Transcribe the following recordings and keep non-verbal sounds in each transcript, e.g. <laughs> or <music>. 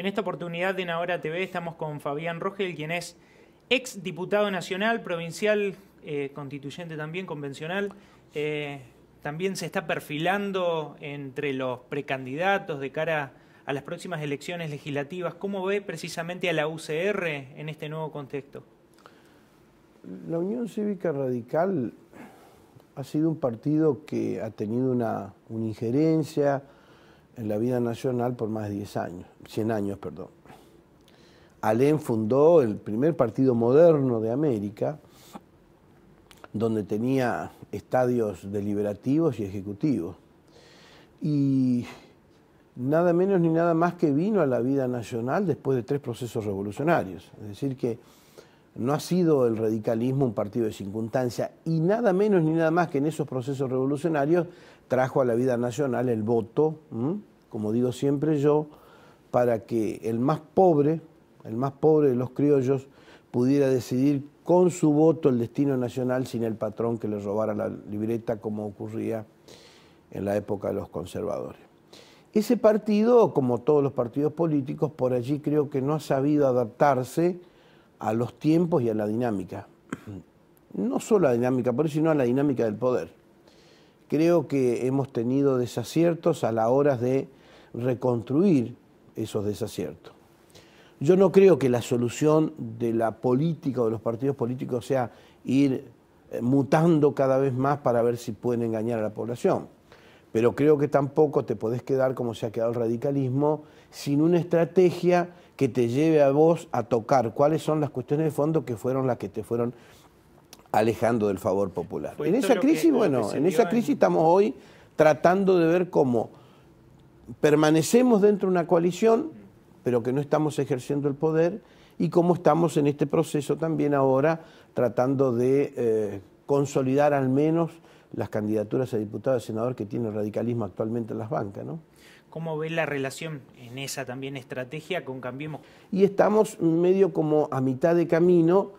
En esta oportunidad de Ahora TV estamos con Fabián Rogel, quien es ex diputado nacional, provincial, eh, constituyente también, convencional. Eh, también se está perfilando entre los precandidatos de cara a las próximas elecciones legislativas. ¿Cómo ve precisamente a la UCR en este nuevo contexto? La Unión Cívica Radical ha sido un partido que ha tenido una injerencia, en la vida nacional por más de 10 años, 100 años, perdón. Alén fundó el primer partido moderno de América, donde tenía estadios deliberativos y ejecutivos. Y nada menos ni nada más que vino a la vida nacional después de tres procesos revolucionarios. Es decir, que no ha sido el radicalismo un partido de circunstancia y nada menos ni nada más que en esos procesos revolucionarios trajo a la vida nacional el voto, como digo siempre yo, para que el más pobre, el más pobre de los criollos, pudiera decidir con su voto el destino nacional sin el patrón que le robara la libreta como ocurría en la época de los conservadores. Ese partido, como todos los partidos políticos, por allí creo que no ha sabido adaptarse a los tiempos y a la dinámica. No solo a la dinámica, por eso, sino a la dinámica del poder. Creo que hemos tenido desaciertos a la hora de reconstruir esos desaciertos. Yo no creo que la solución de la política o de los partidos políticos sea ir eh, mutando cada vez más para ver si pueden engañar a la población. Pero creo que tampoco te podés quedar como se ha quedado el radicalismo sin una estrategia que te lleve a vos a tocar cuáles son las cuestiones de fondo que fueron las que te fueron alejando del favor popular. en esa crisis, bueno, en esa crisis estamos hoy tratando de ver cómo permanecemos dentro de una coalición, pero que no estamos ejerciendo el poder, y cómo estamos en este proceso también ahora tratando de eh, consolidar al menos las candidaturas a diputado y senador que tiene el radicalismo actualmente en las bancas. ¿no? ¿Cómo ve la relación en esa también estrategia con Cambiemos? Y estamos medio como a mitad de camino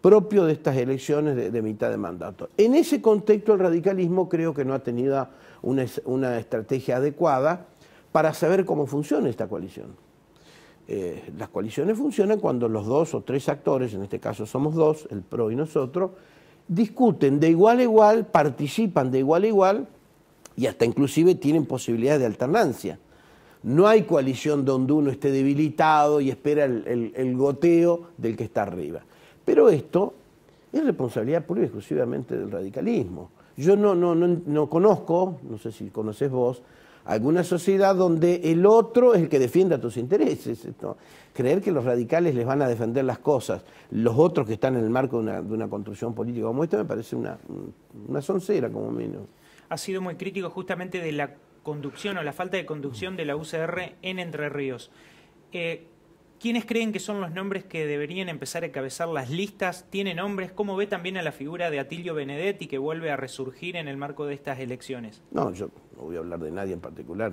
propio de estas elecciones de, mitad de mandato. En ese contexto el radicalismo creo que no ha tenido una, estrategia adecuada para saber cómo funciona esta coalición. Eh, las coaliciones funcionan cuando los dos o tres actores, en este caso somos dos, el PRO y nosotros, discuten de igual a igual, participan de igual a igual y hasta inclusive tienen posibilidades de alternancia. No hay coalición donde uno esté debilitado y espera el, goteo del que está arriba. Pero esto es responsabilidad pura y exclusivamente del radicalismo. Yo no, no conozco, no sé si conoces vos, alguna sociedad donde el otro es el que defienda tus intereses. Creer que los radicales les van a defender las cosas, los otros que están en el marco de una, construcción política como esta, me parece una, una soncera como menos. Ha sido muy crítico justamente de la conducción o la falta de conducción de la UCR en Entre Ríos. Eh, ¿Quiénes creen que son los nombres que deberían empezar a encabezar las listas? ¿Tiene nombres? ¿Cómo ve también a la figura de Atilio Benedetti que vuelve a resurgir en el marco de estas elecciones? No, yo no voy a hablar de nadie en particular,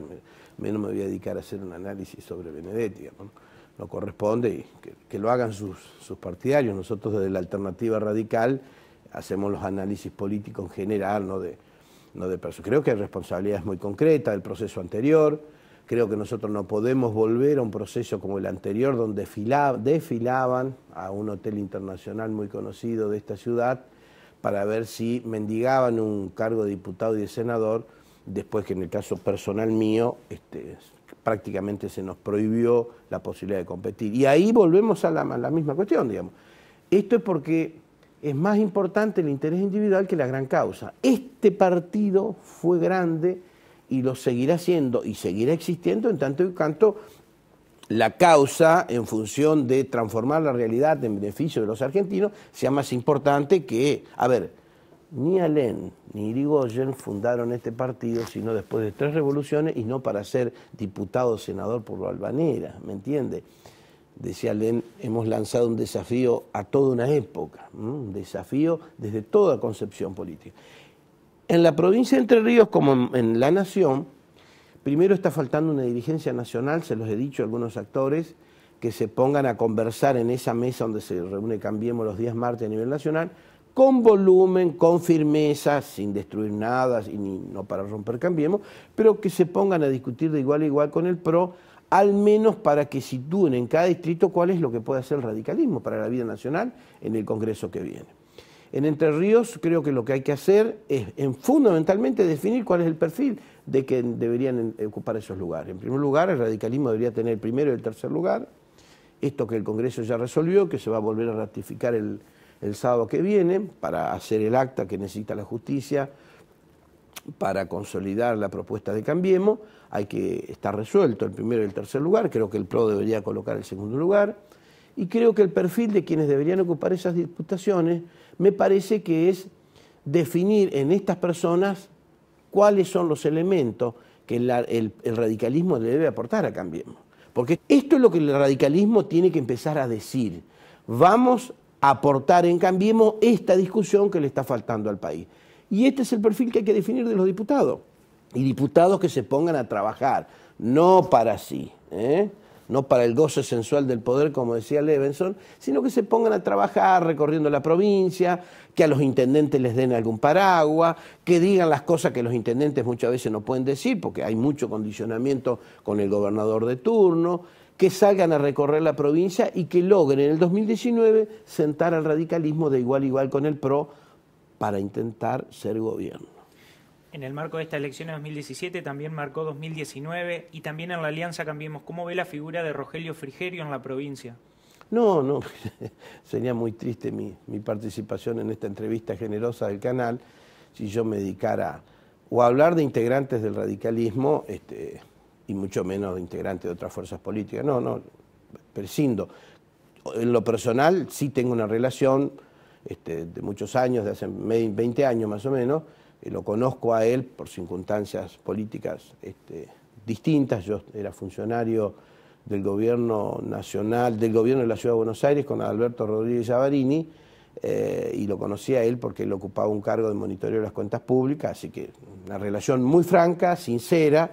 Menos me me voy a dedicar a hacer un análisis sobre Benedetti, ¿no? corresponde y que, lo hagan sus, partidarios. Nosotros desde la alternativa radical hacemos los análisis políticos en general, no de, no de personas. Creo que la responsabilidad es muy concreta del proceso anterior Creo que nosotros no podemos volver a un proceso como el anterior, donde desfilaban a un hotel internacional muy conocido de esta ciudad para ver si mendigaban un cargo de diputado y de senador, después que en el caso personal mío este, prácticamente se nos prohibió la posibilidad de competir. Y ahí volvemos a la, a la misma cuestión, digamos. Esto es porque es más importante el interés individual que la gran causa. Este partido fue grande y lo seguirá haciendo y seguirá existiendo en tanto y tanto la causa en función de transformar la realidad en beneficio de los argentinos sea más importante que, a ver, ni Alén ni Irigoyen fundaron este partido, sino después de tres revoluciones y no para ser diputado o senador por lo albanera, ¿me entiende? Decía Alén, hemos lanzado un desafío a toda una época, un desafío desde toda concepción política en la provincia de Entre Ríos, como en, la nación, primero está faltando una dirigencia nacional, se los he dicho a algunos actores, que se pongan a conversar en esa mesa donde se reúne Cambiemos los días martes a nivel nacional, con volumen, con firmeza, sin destruir nada, y no para romper Cambiemos, pero que se pongan a discutir de igual a igual con el PRO, al menos para que sitúen en cada distrito cuál es lo que puede hacer el radicalismo para la vida nacional en el Congreso que viene. En Entre Ríos creo que lo que hay que hacer es fundamentalmente definir cuál es el perfil de que deberían eh, ocupar esos lugares. En primer lugar, el radicalismo debería tener el primero y el tercer lugar. Esto que el Congreso ya resolvió, que se va a volver a ratificar el, el sábado que viene para hacer el acta que necesita la justicia para consolidar la propuesta de Cambiemos, hay que estar resuelto el primero y el tercer lugar, creo que el PRO debería colocar el segundo lugar, y creo que el perfil de quienes deberían ocupar esas diputaciones me parece que es definir en estas personas cuáles son los elementos que el, radicalismo le debe aportar a Cambiemos. Porque esto es lo que el radicalismo tiene que empezar a decir. Vamos a aportar en Cambiemos esta discusión que le está faltando al país. Y este es el perfil que hay que definir de los diputados. Y diputados que se pongan a trabajar, no para sí. ¿eh? no para el goce sensual del poder, como decía Levenson, sino que se pongan a trabajar recorriendo la provincia, que a los intendentes les den algún paraguas, que digan las cosas que los intendentes muchas veces no pueden decir, porque hay mucho condicionamiento con el gobernador de turno, que salgan a recorrer la provincia y que logren en el 2019 sentar al radicalismo de igual a igual con el PRO para intentar ser gobierno en el marco de esta elección de 2017, también marcó 2019 y también en la Alianza Cambiemos. ¿Cómo ve la figura de Rogelio Frigerio en la provincia? No, no, <laughs> sería muy triste mi, participación en esta entrevista generosa del canal si yo me dedicara o a hablar de integrantes del radicalismo este, y mucho menos de integrantes de otras fuerzas políticas. No, no, prescindo. En lo personal sí tengo una relación este, de muchos años, de hace 20 años más o menos, eh, lo conozco a él por circunstancias políticas este, distintas. Yo era funcionario del gobierno nacional, del gobierno de la Ciudad de Buenos Aires con Alberto Rodríguez Avarini eh, y lo conocí a él porque él ocupaba un cargo de monitoreo de las cuentas públicas, así que una relación muy franca, sincera,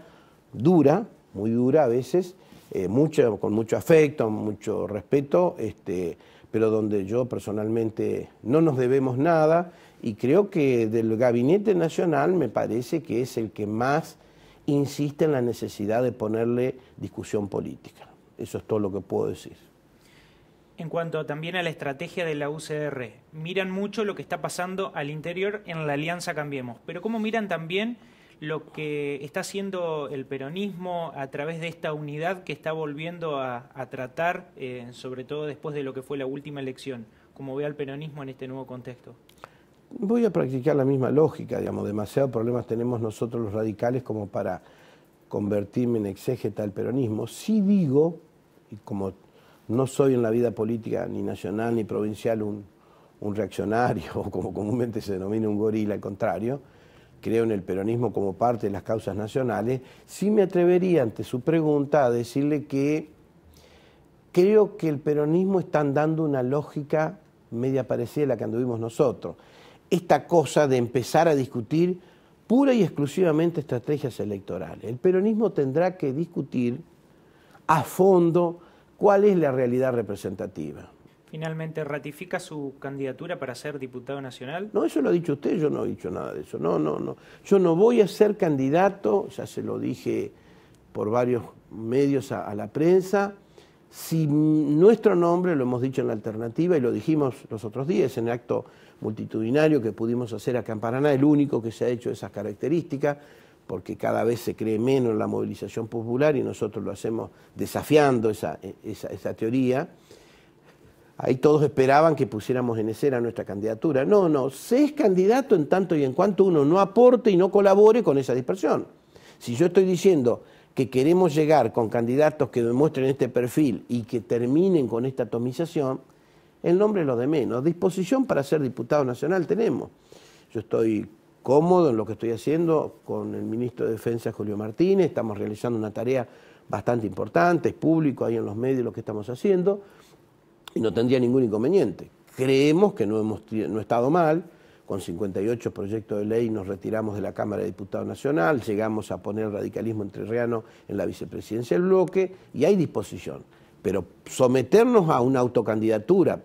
dura, muy dura a veces, eh, mucho, con mucho afecto, mucho respeto, este, pero donde yo personalmente no nos debemos nada y creo que del Gabinete Nacional me parece que es el que más insiste en la necesidad de ponerle discusión política. Eso es todo lo que puedo decir. En cuanto también a la estrategia de la UCR, miran mucho lo que está pasando al interior en la Alianza Cambiemos, pero ¿cómo miran también lo que está haciendo el peronismo a través de esta unidad que está volviendo a, tratar, eh, sobre todo después de lo que fue la última elección? ¿Cómo ve al peronismo en este nuevo contexto? voy a practicar la misma lógica, digamos, demasiados problemas tenemos nosotros los radicales como para convertirme en exégeta del peronismo. Si digo, y como no soy en la vida política ni nacional ni provincial un, reaccionario, <laughs> o como comúnmente se denomina un gorila, al contrario, creo en el peronismo como parte de las causas nacionales, sí me atrevería ante su pregunta a decirle que creo que el peronismo está dando una lógica media parecida a la que anduvimos nosotros esta cosa de empezar a discutir pura y exclusivamente estrategias electorales. El peronismo tendrá que discutir a fondo cuál es la realidad representativa. Finalmente, ¿ratifica su candidatura para ser diputado nacional? No, eso lo ha dicho usted, yo no he dicho nada de eso. No, no, no. Yo no voy a ser candidato, ya se lo dije por varios medios a, a la prensa. Si nuestro nombre, lo hemos dicho en la alternativa y lo dijimos los otros días en el acto multitudinario que pudimos hacer acá en Paraná, el único que se ha hecho de esas características, porque cada vez se cree menos en la movilización popular y nosotros lo hacemos desafiando esa, teoría. Ahí todos esperaban que pusiéramos en escena nuestra candidatura. No, no, se es candidato en tanto y en cuanto uno no aporte y no colabore con esa dispersión. Si yo estoy diciendo que queremos llegar con candidatos que demuestren este perfil y que terminen con esta atomización, el nombre es lo de menos. Disposición para ser diputado nacional tenemos. Yo estoy cómodo en lo que estoy haciendo con el ministro de Defensa, Julio Martínez. Estamos realizando una tarea bastante importante, es público ahí en los medios lo que estamos haciendo, y no tendría ningún inconveniente. Creemos que no hemos no estado mal, con 58 proyectos de ley nos retiramos de la Cámara de Diputados Nacional, llegamos a poner el radicalismo entrerriano en la vicepresidencia del bloque, y hay disposición. Pero someternos a una autocandidatura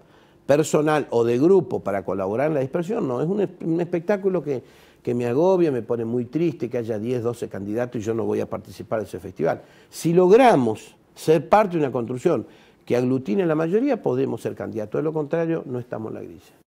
personal o de grupo para colaborar en la dispersión, no, es un, espectáculo que, que, me agobia, me pone muy triste que haya 10, 12 candidatos y yo no voy a participar de ese festival. Si logramos ser parte de una construcción que aglutine a la mayoría, podemos ser candidatos, de lo contrario, no estamos en la grilla.